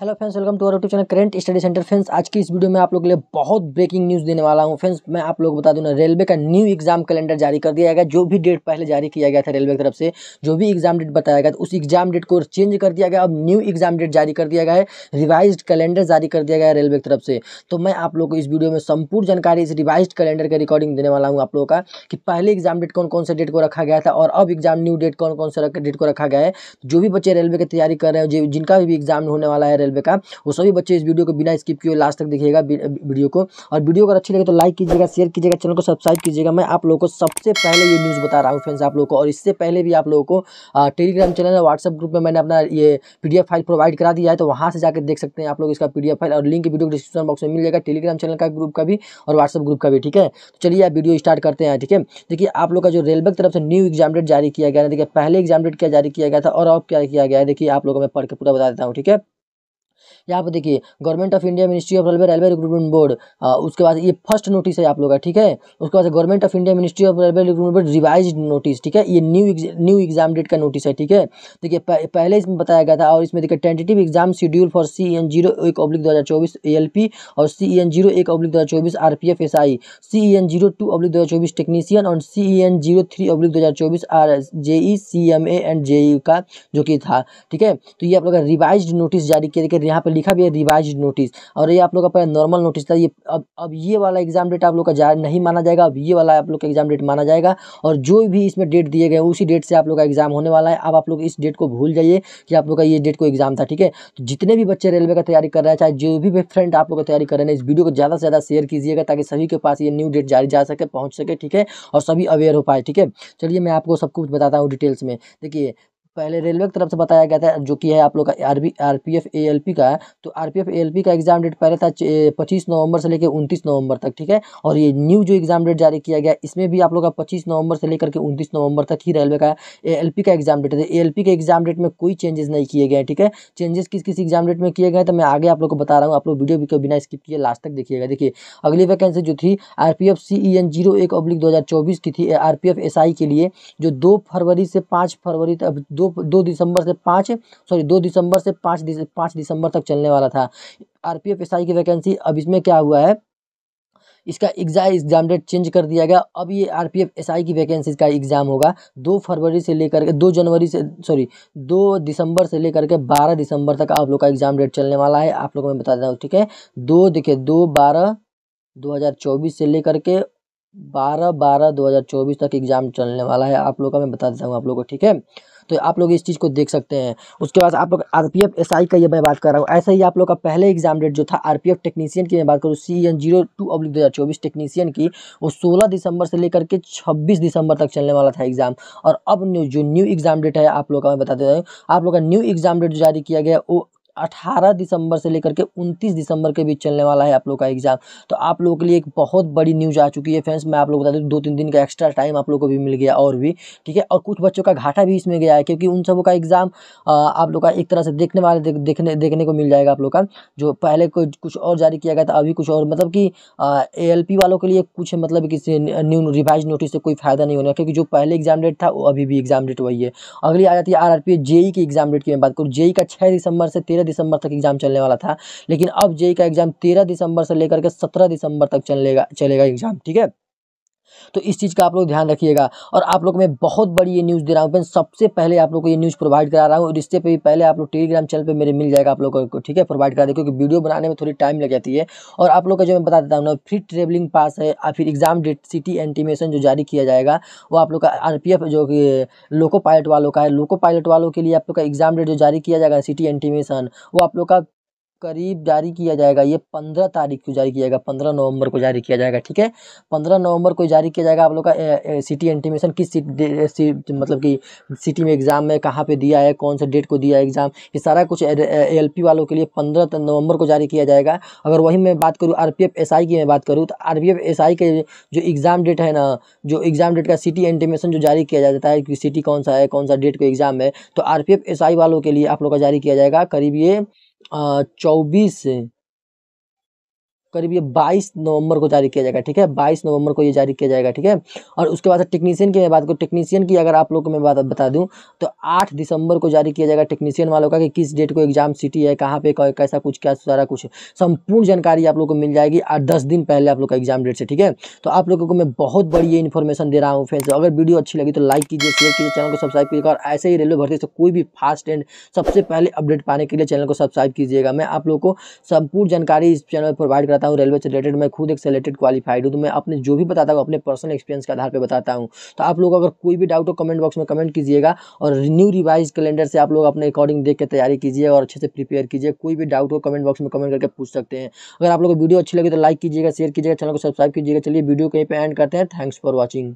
hello friends welcome to our YouTube channel current study centre friends आज की इस video में आप लोग के लिए बहुत ब्रेकिंग न्यूज़ देने वाला हूं फ्रेंड्स मैं आप लोग को बता दूं ना रेलवे का न्यू एग्जाम कैलेंडर जारी कर दिया गया जो भी डेट पहले जारी किया गया था रेलवे की तरफ से जो भी एग्जाम डेट बताया गया था उस एग्जाम डेट को चेंज कर दिया गया अब न्यू एग्जाम डेट जारी कर दिया गया है रिवाइज कैलेंडर जारी कर दिया गया है रेलवे की तरफ से तो मैं आप लोग को इस वीडियो में संपूर्ण जानकारी इस रिवाइज कैलेंडर के रिकॉर्डिंग देने वाला हूँ आप लोगों का कि पहले एग्जाम डेट कौन कौन से डेट को रखा गया था और अब एग्जाम न्यू डेट कौन कौन से डेट को रखा गया है जो भी बच्चे रेलवे की तैयारी कर रहे हैं जिनका भी एग्जाम होने वाला है रेलवे का वो सभी बच्चे इस वीडियो को बिना स्किप किए लास्ट तक देखिएगा वीडियो को और वीडियो अगर अच्छी लगे तो लाइक कीजिएगा शेयर कीजिएगा चैनल को सब्सक्राइब कीजिएगा मैं आप लोगों को सबसे पहले ये न्यूज़ बता रहा हूँ फ्रेंड्स आप लोगों को और इससे पहले भी आप लोगों को टेलीग्राम चैनल और व्हाट्सअप ग्रुप में मैंने अपना ये पी फाइल प्रोवाइड करा दिया है तो वहाँ से जाकर देख सकते हैं आप लोग इसका पी फाइल और लिंक वीडियो डिस्क्रिप्शन बॉक्स में मिल जाएगा टेलीग्राम चैनल का ग्रुप का भी और व्हाट्सअप ग्रुप का भी ठीक है तो चलिए आप वीडियो स्टार्ट करते हैं ठीक है देखिए आप लोग का जो रेलवे की तरफ से न्यू एग्जाम डेट जारी किया गया है देखिए पहले एग्जाम डेट क्या जारी किया गया था और अब क्या किया गया है देखिए आप लोगों को मैं पढ़ के पूरा बता देता हूँ ठीक है यहाँ पर देखिए government of India ministry of railway railway recruitment board उसके बाद ये फर्स्ट नोटिस है आप लोग का ठीक है उसके बाद government of India ministry of railway recruitment board revise notice ठीक है ये न्यू न्यू एग्जाम डेट का नोटिस है ठीक है देखिए पहले इसमें बताया गया था और इसमें देखिए tentative exam schedule for C N zero एक ऑब्लिक दो हज़ार चौबीस ए एल पी और सी एन जीरो एक ऑब्लिक दो हज़ार चौबीस R P F S I C N zero two oblique दो हज़ार चौबीस टेक्नीशियन और C N zero three oblique दो हज़ार चौबीस R S J E C M A and J E का जो कि था ठीक है तो ये आप लोग का रिवाइज नोटिस जारी किया देखिए यहाँ पर लिखा भी है रिवाइज नोटिस और ये आप लोग का पहले नॉर्मल नोटिस था ये अब अब ये वाला एग्जाम डेट आप लोग का नहीं माना जाएगा अब ये वाला आप लोग का एग्जाम डेट माना जाएगा और जो भी इसमें डेट दिए गए उसी डेट से आप लोग का एग्जाम होने वाला है अब आप लोग इस डेट को भूल जाइए कि आप लोग का ये डेट को एग्जाम था ठीक है तो जितने भी बच्चे रेलवे का तैयारी कर रहे हैं चाहे जो भी फ्रेंड आप लोग का तैयारी कर रहे हैं इस वीडियो को ज़्यादा से ज़्यादा शेयर कीजिएगा ताकि सभी के पास ये न्यू डेट जारी जा सके पहुँच सके ठीक है और सभी अवेयर हो पाए ठीक है चलिए मैं आपको सब कुछ बताता हूँ डिटेल्स में देखिए पहले रेलवे की तरफ से बताया गया था जो कि है आप लोग का R RPF ALP A L P का है तो RPF ALP A L P का एग्जाम डेट पहले था पच्चीस नवंबर से लेकर 29 नवंबर तक ठीक है और ये न्यू जो एग्जाम डेट जारी किया गया इसमें भी आप लोग का पच्चीस नवंबर से लेकर के 29 नवंबर तक ही रेलवे का ए एल पी का एग्जाम डेट है ए एल पी के एग्जाम डेट में कोई चेंजेस नहीं किए गए ठीक है चेंजेस किस किस एग्जाम डेट में किए गए तो मैं आगे आप लोग को बता रहा हूँ आप लोग वीडियो भी बिना स्किप किए लास्ट तक देखिएगा देखिए अगली वैकेंसी जो थी R P F C N zero एक दो हज़ार चौबीस की थी आर पी एस आई के लिए जो दो फरवरी से पाँच फरवरी तक दो दो दिसंबर से पाँच सॉरी दो दिसंबर से पाँच पाँच दिसंबर तक चलने वाला था आर पी एफ की वैकेंसी अब इसमें क्या हुआ है इसका एग्जाम एग्जाम डेट चेंज कर दिया गया अब ये R P F S I की वैकेंसी का एग्ज़ाम होगा दो फरवरी से लेकर के दो जनवरी से सॉरी दो दिसंबर से लेकर के बारह दिसंबर तक आप लोग का एग्ज़ाम डेट चलने वाला है आप लोगों को मैं बता देता हूँ ठीक है दो देखिए दो बारह दो हज़ार चौबीस से लेकर के बारह बारह दो तक एग्ज़ाम चलने वाला है आप लोग का मैं बता देता हूँ आप लोग को ठीक है तो आप लोग इस चीज़ को देख सकते हैं उसके बाद आप लोग R P F S I का ये मैं बात कर रहा हूँ ऐसे ही आप लोग का पहले एग्जाम डेट जो था आर पी एफ टेक्नीशियन की मैं बात करूँ C N zero two oblique दो हज़ार चौबीस टेक्नीशियन की वो सोलह दिसंबर से लेकर के छब्बीस दिसंबर तक चलने वाला था एग्जाम और अब जो न्यू एग्जाम डेट है आप लोग का मैं बता देता हूँ आप लोग का न्यू एग्जाम डेट जो जारी किया गया वो 18 दिसंबर से लेकर के 29 दिसंबर के बीच चलने वाला है आप लोग का एग्जाम तो आप लोगों के लिए एक बहुत बड़ी न्यूज़ आ चुकी है फ्रेंड्स मैं आप लोग बता दूँ दो तीन दिन का एक्स्ट्रा टाइम आप लोग को भी मिल गया और भी ठीक है और कुछ बच्चों का घाटा भी इसमें गया है क्योंकि उन सबों का एग्ज़ाम आप लोग का एक तरह से देखने वाले देखने देखने को मिल जाएगा आप लोग का जो पहले कुछ और जारी किया गया था अभी कुछ और मतलब कि ए वालों के लिए कुछ मतलब किसी न्यू रिवाइज नोटिस से कोई फ़ायदा नहीं होने क्योंकि जो पहले एग्जाम डेट था वो अभी भी एग्जाम डेट वही है अगली आ जाती है आर आर पी जेई की एग्जाम डेट की मैं बात करूँ जेई e का छः दिसंबर से तेरह दिसंबर तक एग्जाम चलने वाला था लेकिन अब जेई का एग्जाम तेरह दिसंबर से लेकर के सत्रह दिसंबर तक चलेगा चलेगा एग्जाम ठीक है तो इस चीज़ का आप लोग ध्यान रखिएगा और आप लोग मैं बहुत बड़ी ये न्यूज़ दे रहा हूँ सबसे पहले आप लोग को ये न्यूज़ प्रोवाइड करा रहा हूँ और इससे भी पहले आप लोग टेलीग्राम चैनल पर मेरे मिल जाएगा आप लोगों को ठीक है प्रोवाइड करा दे क्योंकि वीडियो बनाने में थोड़ी टाइम लग जाती है और आप लोग का जो मैं बता देता हूँ ना फ्री ट्रेवलिंग पास है या फिर एग्जाम डेट सिटी एंटीमेशन जो जारी किया जाएगा वो आप लोग का आर जो कि लोको पायलट वालों का है लोको पायलट वालों के लिए आप लोग का एग्जाम डेट जो जारी किया जाएगा सिटी एंटीमेशन वो आप लोग का करीब जारी किया जाएगा ये पंद्रह तारीख को जारी किया जाएगा पंद्रह नवंबर को जारी किया जाएगा ठीक है पंद्रह नवंबर को जारी किया जाएगा आप लोग का सिटी एंटीमेशन किस सिटी मतलब कि सिटी में एग्ज़ाम में कहाँ पे दिया है कौन से डेट को दिया है एग्ज़ाम ये सारा कुछ एल वालों के लिए पंद्रह नवंबर को जारी किया जाएगा अगर वही मैं बात करूँ आर पी की मैं बात करूँ तो आर पी के जो एग्ज़ाम डेट है ना जो एग्ज़ाम डेट का सिटी एंटीमेशन जो जारी किया जाता है कि सिटी कौन सा है कौन सा डेट को एग्ज़ाम है तो आर पी वालों के लिए आप लोग का जारी किया जाएगा करीब ये चौबीस करीब ये 22 नवंबर को जारी किया जाएगा ठीक है 22 नवंबर को ये जारी किया जाएगा ठीक है और उसके बाद टेक्नीशियन की मैं बात करूँ टेक्नीशियन की अगर आप लोग को मैं बात बता दूँ तो 8 दिसंबर को जारी किया जाएगा टेक्नीशियन वालों का कि किस डेट को एग्जाम सिटी है कहाँ पे कैसा कुछ क्या सारा कुछ संपूर्ण जानकारी आप लोग को मिल जाएगी और दस दिन पहले आप लोग का एग्जाम डेट से ठीक है तो आप लोगों को मैं बहुत बड़ी ये इन्फॉर्मेशन दे रहा हूँ फ्रेंड्स अगर वीडियो अच्छी लगी तो लाइक कीजिए शेयर कीजिए चैनल को सब्सक्राइब कीजिएगा और ऐसे ही रेलवे भर्ती से कोई भी फास्ट एंड सबसे पहले अपडेट पाने के लिए चैनल को सब्सक्राइब कीजिएगा मैं आप लोग को संपूर्ण जानकारी इस चैनल पर प्रोवाइड रहता हूँ रेलवे से रिलेटेड मैं खुद एक सेलेक्टेड क्वालिफाइड हूँ तो मैं अपने जो भी बताता हूँ अपने पर्सनल एक्सपीरियंस के आधार पर बताता हूँ तो आप लोग अगर कोई भी डाउट हो कमेंट बॉक्स में कमेंट कीजिएगा और न्यू रिवाइज कैलेंडर से आप लोग अपने अकॉर्डिंग देख के तैयारी कीजिए और अच्छे से प्रिपेयर कीजिए कोई भी डाउट हो कमेंट बॉक्स में कमेंट करके पूछ सकते हैं अगर आप लोग वीडियो अच्छी लगी तो लाइक कीजिएगा शेयर कीजिएगा चैनल को सब्सक्राइब कीजिएगा चलिए वीडियो कहीं पर एंड करते हैं थैंक्स फॉर वॉचिंग